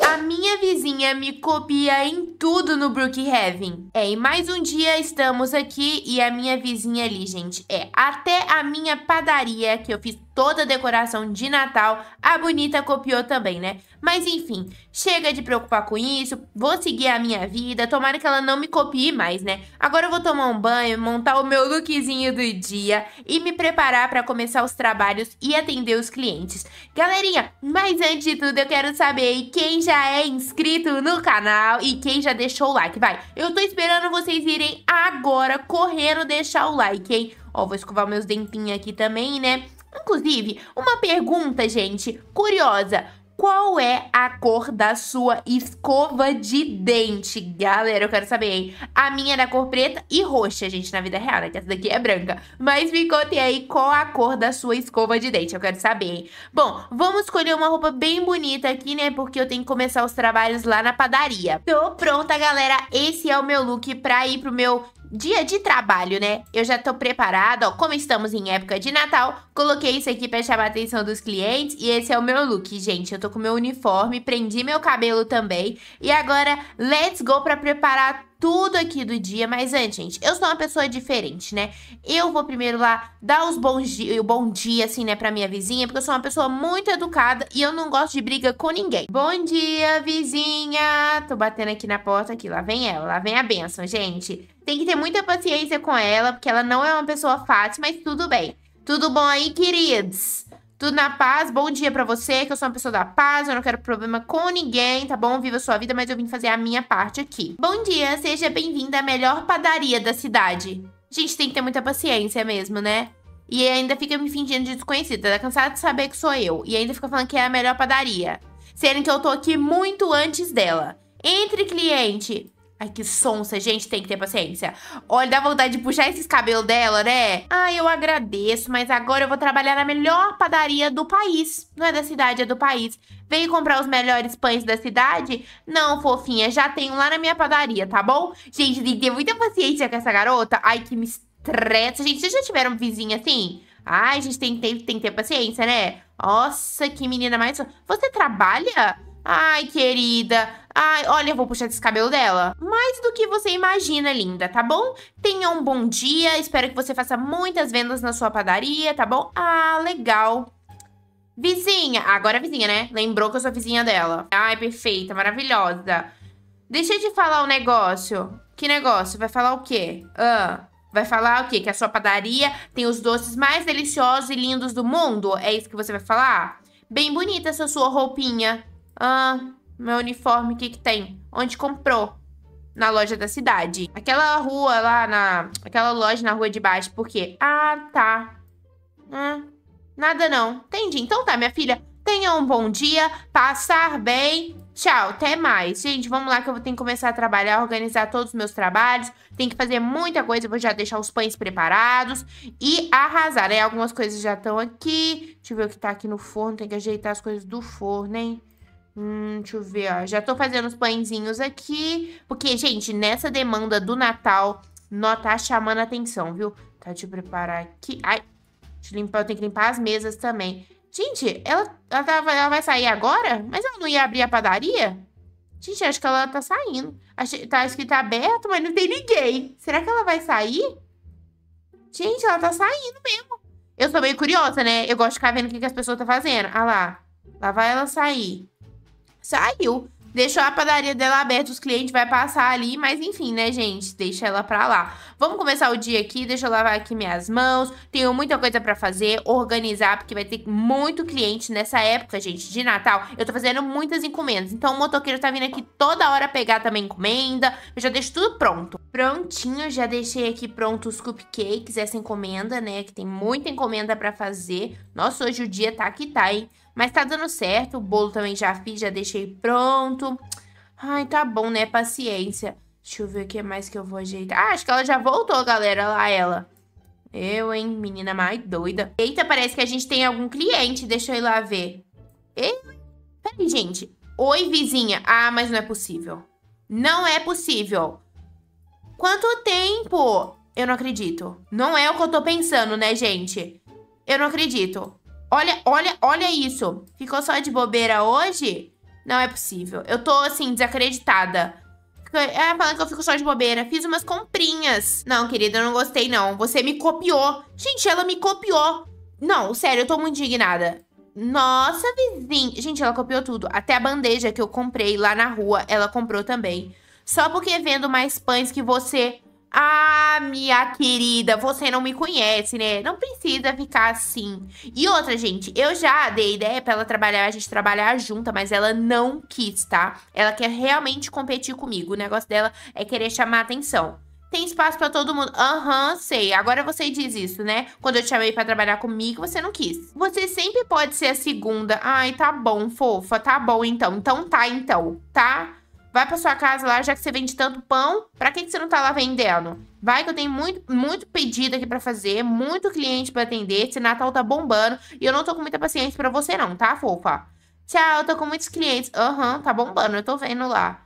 A minha vizinha me copia em tudo no Brookhaven. É, e mais um dia estamos aqui e a minha vizinha ali, gente, é até a minha padaria que eu fiz toda a decoração de Natal. A bonita copiou também, né? Mas enfim, chega de preocupar com isso, vou seguir a minha vida, tomara que ela não me copie mais, né? Agora eu vou tomar um banho, montar o meu lookzinho do dia e me preparar para começar os trabalhos e atender os clientes. Galerinha, mas antes de tudo eu quero saber quem já é inscrito no canal e quem já deixou o like, vai. Eu tô esperando vocês irem agora correndo deixar o like, hein? Ó, vou escovar meus dentinhos aqui também, né? Inclusive, uma pergunta, gente, curiosa. Qual é a cor da sua escova de dente? Galera, eu quero saber, hein? A minha é da cor preta e roxa, gente, na vida real, né? Que essa daqui é branca. Mas me contem aí qual a cor da sua escova de dente, eu quero saber, hein? Bom, vamos escolher uma roupa bem bonita aqui, né? Porque eu tenho que começar os trabalhos lá na padaria. Tô pronta, galera. Esse é o meu look pra ir pro meu dia de trabalho, né? Eu já tô preparada, ó, como estamos em época de Natal, coloquei isso aqui pra chamar a atenção dos clientes e esse é o meu look, gente. Eu tô com meu uniforme, prendi meu cabelo também e agora let's go pra preparar tudo aqui do dia. Mas antes, ah, gente, eu sou uma pessoa diferente, né? Eu vou primeiro lá dar os bons o bom dia, assim, né, pra minha vizinha, porque eu sou uma pessoa muito educada e eu não gosto de briga com ninguém. Bom dia, vizinha! Tô batendo aqui na porta, aqui, lá vem ela, lá vem a benção, gente. Tem que ter muita paciência com ela, porque ela não é uma pessoa fácil, mas tudo bem. Tudo bom aí, queridos? Tudo na paz, bom dia para você, que eu sou uma pessoa da paz, eu não quero problema com ninguém, tá bom? Viva a sua vida, mas eu vim fazer a minha parte aqui. Bom dia, seja bem-vinda à melhor padaria da cidade. Gente, tem que ter muita paciência mesmo, né? E ainda fica me fingindo de desconhecida, tá cansada de saber que sou eu. E ainda fica falando que é a melhor padaria. Sendo que eu tô aqui muito antes dela. Entre cliente, Ai, que sonsa, gente, tem que ter paciência. Olha, dá vontade de puxar esses cabelos dela, né? Ai, eu agradeço, mas agora eu vou trabalhar na melhor padaria do país. Não é da cidade, é do país. Veio comprar os melhores pães da cidade? Não, fofinha, já tenho lá na minha padaria, tá bom? Gente, tem que ter muita paciência com essa garota. Ai, que me estressa. Gente, vocês já tiveram vizinha assim? Ai, gente, tem, tem que ter paciência, né? Nossa, que menina mais... Você trabalha? Ai, querida. Ai, olha, eu vou puxar esse cabelo dela. Mais do que você imagina, linda, tá bom? Tenha um bom dia. Espero que você faça muitas vendas na sua padaria, tá bom? Ah, legal. Vizinha. Agora é vizinha, né? Lembrou que eu sou vizinha dela. Ai, perfeita, maravilhosa. Deixa eu te falar um negócio. Que negócio? Vai falar o quê? Ah, vai falar o quê? Que a sua padaria tem os doces mais deliciosos e lindos do mundo? É isso que você vai falar? Bem bonita essa sua roupinha. Ah, meu uniforme, o que que tem? Onde comprou? Na loja da cidade. Aquela rua lá na... Aquela loja na rua de baixo, por quê? Ah, tá. Hum, nada não. Entendi. Então tá, minha filha. Tenha um bom dia, passar bem. Tchau, até mais. Gente, vamos lá que eu vou ter que começar a trabalhar, organizar todos os meus trabalhos. Tem que fazer muita coisa, eu vou já deixar os pães preparados e arrasar. Aí né? algumas coisas já estão aqui. Deixa eu ver o que tá aqui no forno, tem que ajeitar as coisas do forno, hein? Hum, deixa eu ver, ó. Já tô fazendo os pãezinhos aqui. Porque, gente, nessa demanda do Natal, nó tá chamando atenção, viu? Tá, deixa eu preparar aqui. Ai, deixa eu limpar, eu tenho que limpar as mesas também. Gente, ela, ela, tá, ela vai sair agora? Mas ela não ia abrir a padaria? Gente, acho que ela tá saindo. Achei, tá escrito tá aberto, mas não tem ninguém. Será que ela vai sair? Gente, ela tá saindo mesmo. Eu sou meio curiosa, né? Eu gosto de ficar vendo o que, que as pessoas estão tá fazendo. Ah lá. Lá vai ela sair saiu. Deixou a padaria dela aberta, os clientes vai passar ali, mas enfim, né, gente? Deixa ela pra lá. Vamos começar o dia aqui, deixa eu lavar aqui minhas mãos. Tenho muita coisa para fazer, organizar, porque vai ter muito cliente nessa época, gente, de Natal. Eu tô fazendo muitas encomendas, então o motoqueiro tá vindo aqui toda hora pegar também encomenda. Eu já deixo tudo pronto. Prontinho, já deixei aqui pronto os cupcakes, essa encomenda, né? Que tem muita encomenda para fazer. Nossa, hoje o dia tá que tá, hein? Mas tá dando certo, o bolo também já fiz, já deixei pronto. Ai, tá bom, né? Paciência. Deixa eu ver o que mais que eu vou ajeitar. Ah, acho que ela já voltou, galera, lá ela. Eu, hein? Menina mais doida. Eita, parece que a gente tem algum cliente. Deixa eu ir lá ver. E... Peraí, gente. Oi, vizinha. Ah, mas não é possível. Não é possível. Quanto tempo? Eu não acredito. Não é o que eu tô pensando, né, gente? Eu não acredito. Olha, olha, olha isso. Ficou só de bobeira hoje? Não é possível. Eu tô, assim, desacreditada. É, falando que eu fico só de bobeira. Fiz umas comprinhas. Não, querida, eu não gostei, não. Você me copiou. Gente, ela me copiou. Não, sério, eu tô muito indignada. Nossa, vizinha. Gente, ela copiou tudo. Até a bandeja que eu comprei lá na rua, ela comprou também. Só porque vendo mais pães que você. Ah, minha querida, você não me conhece, né? Não precisa ficar assim. E outra, gente, eu já dei ideia pra ela trabalhar, a gente trabalhar junta, mas ela não quis, tá? Ela quer realmente competir comigo. O negócio dela é querer chamar atenção. Tem espaço para todo mundo. Aham, uhum, sei. Agora você diz isso, né? Quando eu te chamei para trabalhar comigo, você não quis. Você sempre pode ser a segunda. Ai, tá bom, fofa. Tá bom então. Então tá, então. Tá? Vai pra sua casa lá, já que você vende tanto pão, pra que, que você não tá lá vendendo? Vai que eu tenho muito, muito pedido aqui pra fazer, muito cliente pra atender, esse Natal tá bombando e eu não tô com muita paciência pra você não, tá, fofa? Tchau, eu tô com muitos clientes. Aham, uhum, tá bombando, eu tô vendo lá.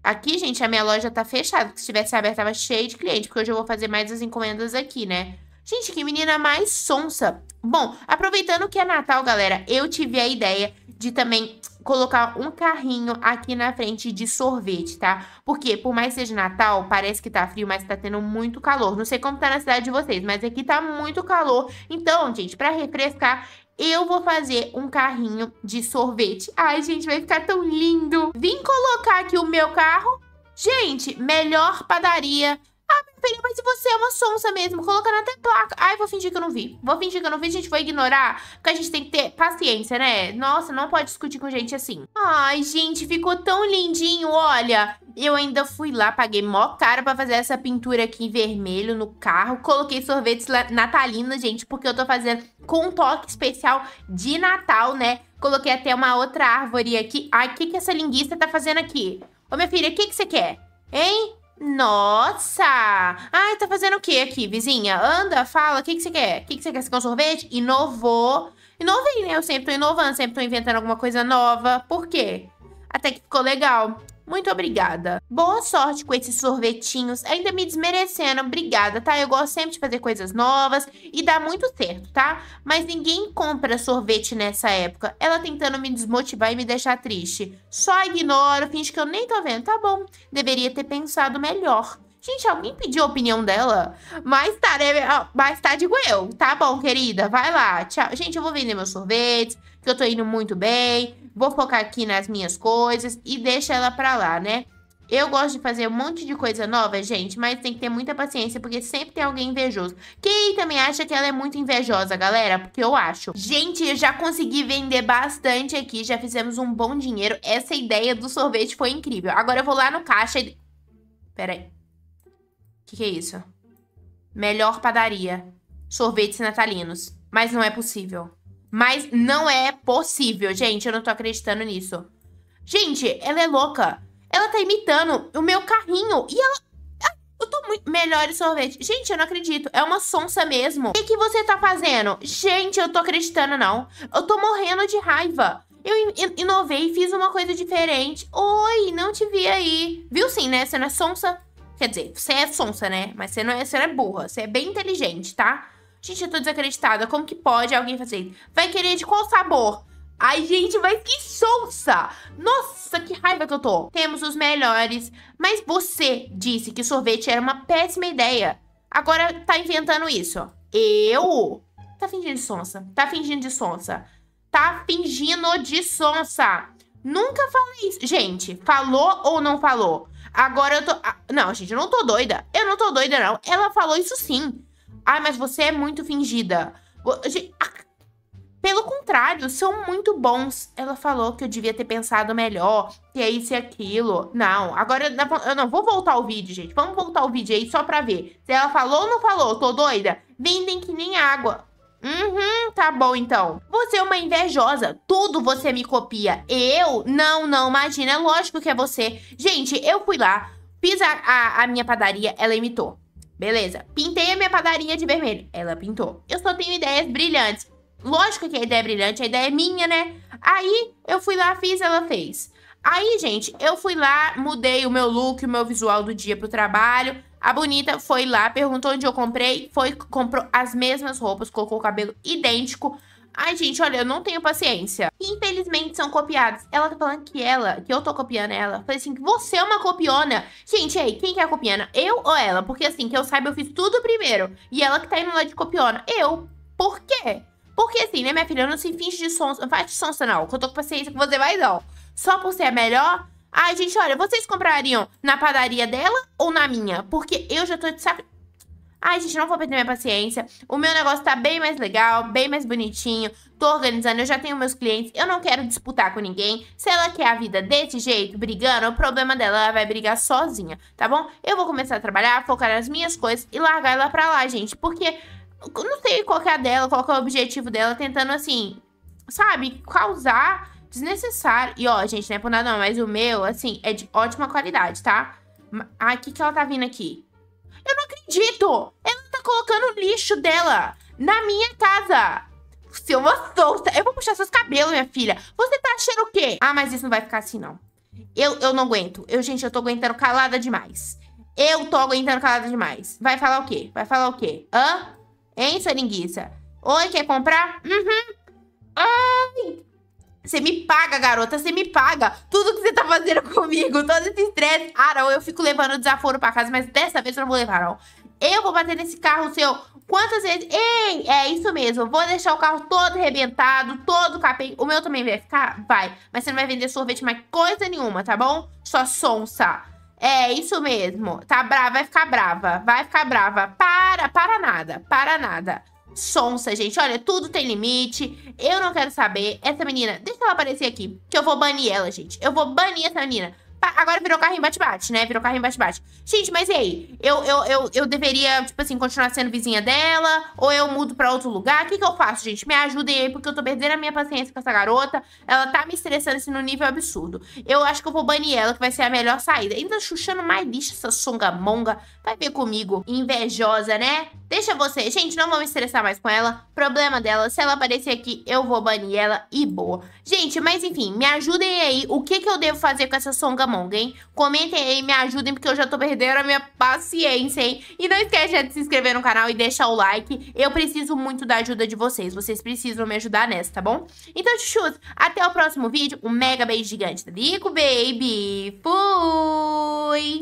Aqui, gente, a minha loja tá fechada, se tivesse aberta tava cheio de cliente, porque hoje eu vou fazer mais as encomendas aqui, né? Gente, que menina mais sonsa. Bom, aproveitando que é Natal, galera, eu tive a ideia de também colocar um carrinho aqui na frente de sorvete, tá? Porque por mais que seja Natal, parece que tá frio, mas tá tendo muito calor. Não sei como tá na cidade de vocês, mas aqui tá muito calor. Então, gente, para refrescar, eu vou fazer um carrinho de sorvete. Ai, gente, vai ficar tão lindo. Vim colocar aqui o meu carro. Gente, melhor padaria ah, meu filho, mas você é uma sonsa mesmo, colocando até placa. Ai, vou fingir que eu não vi. Vou fingir que eu não vi, a gente vai ignorar, porque a gente tem que ter paciência, né? Nossa, não pode discutir com gente assim. Ai, gente, ficou tão lindinho, olha. Eu ainda fui lá, paguei mó cara pra fazer essa pintura aqui em vermelho no carro. Coloquei sorvetes natalina, gente, porque eu tô fazendo com um toque especial de Natal, né? Coloquei até uma outra árvore aqui. Ai, o que, que essa linguiça tá fazendo aqui? Ô, minha filha, o que, que você quer? Hein? Nossa! Ai, tá fazendo o que aqui, vizinha? Anda, fala, o que, que você quer? O que, que você quer? Você quer um sorvete? Inovou. Inovei, né? Eu sempre tô inovando, sempre tô inventando alguma coisa nova. Por quê? Até que ficou legal. Muito obrigada. Boa sorte com esses sorvetinhos. Ainda me desmerecendo. Obrigada, tá? Eu gosto sempre de fazer coisas novas e dá muito certo, tá? Mas ninguém compra sorvete nessa época. Ela tentando me desmotivar e me deixar triste. Só ignoro, finge que eu nem tô vendo. Tá bom, deveria ter pensado melhor. Gente, alguém pediu a opinião dela? Mais tarde, mais tarde digo eu. Tá bom, querida, vai lá. Tchau. Gente, eu vou vender meus sorvetes que eu tô indo muito bem, vou focar aqui nas minhas coisas e deixa ela pra lá, né? Eu gosto de fazer um monte de coisa nova, gente, mas tem que ter muita paciência, porque sempre tem alguém invejoso. Quem também acha que ela é muito invejosa, galera? Porque eu acho. Gente, eu já consegui vender bastante aqui, já fizemos um bom dinheiro. Essa ideia do sorvete foi incrível. Agora eu vou lá no caixa e... Pera aí. O que, que é isso? Melhor padaria. Sorvetes natalinos. Mas não é possível. Mas não é possível, gente. Eu não tô acreditando nisso. Gente, ela é louca. Ela tá imitando o meu carrinho. E ela... Ah, eu tô muito... Melhor sorvete. Gente, eu não acredito. É uma sonsa mesmo. O que, que você tá fazendo? Gente, eu tô acreditando, não. Eu tô morrendo de raiva. Eu in inovei, fiz uma coisa diferente. Oi, não te vi aí. Viu sim, né? Você não é sonsa? Quer dizer, você é sonsa, né? Mas você não é, você não é burra. Você é bem inteligente, tá? Gente, eu tô desacreditada. Como que pode alguém fazer Vai querer de qual sabor? Ai, gente, mas que sonsa! Nossa, que raiva que eu tô! Temos os melhores, mas você disse que sorvete era uma péssima ideia. Agora tá inventando isso. Eu? Tá fingindo de sonsa. Tá fingindo de sonsa. Tá fingindo de sonsa. Nunca falei isso. Gente, falou ou não falou? Agora eu tô... Ah, não, gente, eu não tô doida. Eu não tô doida, não. Ela falou isso sim. Ah, mas você é muito fingida. Pelo contrário, são muito bons. Ela falou que eu devia ter pensado melhor, que é isso e aquilo. Não, agora eu não vou voltar o vídeo, gente. Vamos voltar o vídeo aí só pra ver. Se ela falou ou não falou, tô doida. Vendem que nem água. Uhum, tá bom então. Você é uma invejosa. Tudo você me copia. Eu? Não, não, imagina. É lógico que é você. Gente, eu fui lá, fiz a, a, a minha padaria, ela imitou. Beleza. Pintei a minha padaria de vermelho. Ela pintou. Eu só tenho ideias brilhantes. Lógico que a ideia é brilhante, a ideia é minha, né? Aí eu fui lá, fiz, ela fez. Aí, gente, eu fui lá, mudei o meu look, o meu visual do dia pro trabalho. A bonita foi lá, perguntou onde eu comprei, foi comprou as mesmas roupas, colocou o cabelo idêntico. Ai, gente, olha, eu não tenho paciência. Infelizmente são copiados. Ela tá falando que ela, que eu tô copiando ela. falei assim, que você é uma copiona. Gente, aí, quem que é a copiona? Eu ou ela? Porque assim, que eu saiba, eu fiz tudo primeiro. E ela que tá indo lá de copiona. Eu. Por quê? Porque assim, né, minha filha, eu não se finge de sons, não faz de sonsa não, que eu tô com paciência com você vai não. Só por ser a melhor... Ai, gente, olha, vocês comprariam na padaria dela ou na minha? Porque eu já tô de saco Ai, gente, não vou perder minha paciência. O meu negócio tá bem mais legal, bem mais bonitinho. Tô organizando, eu já tenho meus clientes. Eu não quero disputar com ninguém. Se ela quer a vida desse jeito, brigando, o problema dela, ela vai brigar sozinha, tá bom? Eu vou começar a trabalhar, focar nas minhas coisas e largar ela pra lá, gente. Porque não sei qual é a dela, qual é o objetivo dela, tentando, assim, sabe, causar desnecessário. E, ó, gente, não é por nada não, mas o meu, assim, é de ótima qualidade, tá? Ai, o que que ela tá vindo aqui? Eu não acredito! Ela tá colocando o lixo dela na minha casa! Seu solta! Eu vou puxar seus cabelos, minha filha! Você tá achando o quê? Ah, mas isso não vai ficar assim, não. Eu, eu não aguento. Eu, gente, eu tô aguentando calada demais. Eu tô aguentando calada demais. Vai falar o quê? Vai falar o quê? Hã? Hein, linguiça? Oi, quer comprar? Uhum. Ai, você me paga, garota, você me paga. Tudo que você tá fazendo comigo, todo esse estresse. Ah, não, eu fico levando desaforo pra casa, mas dessa vez eu não vou levar, não. Eu vou bater nesse carro seu quantas vezes. Ei, é isso mesmo. Vou deixar o carro todo arrebentado, todo capim. O meu também vai ficar? Vai. Mas você não vai vender sorvete mais coisa nenhuma, tá bom? Só sonsa. É isso mesmo. Tá brava, vai ficar brava. Vai ficar brava. Para, para nada. Para nada sonsa, gente. Olha, tudo tem limite. Eu não quero saber. Essa menina, deixa ela aparecer aqui, que eu vou banir ela, gente. Eu vou banir essa menina. Tá, agora virou carrinho bate-bate, né? Virou carrinho bate-bate. Gente, mas e aí? Eu, eu, eu, eu deveria, tipo assim, continuar sendo vizinha dela? Ou eu mudo pra outro lugar? O que, que eu faço, gente? Me ajudem aí, porque eu tô perdendo a minha paciência com essa garota. Ela tá me estressando assim no nível absurdo. Eu acho que eu vou banir ela, que vai ser a melhor saída. Ainda chuchando mais lixo essa songa monga. Vai ver comigo. Invejosa, né? Deixa você. Gente, não vou me estressar mais com ela. Problema dela. Se ela aparecer aqui, eu vou banir ela e boa. Gente, mas enfim, me ajudem aí. O que, que eu devo fazer com essa songa hein? Comentem aí, me ajudem, porque eu já tô perdendo a minha paciência, hein? E não esquece de se inscrever no canal e deixar o like. Eu preciso muito da ajuda de vocês. Vocês precisam me ajudar nessa, tá bom? Então, chuchus, até o próximo vídeo. Um mega beijo gigante. Rico, baby! Fui!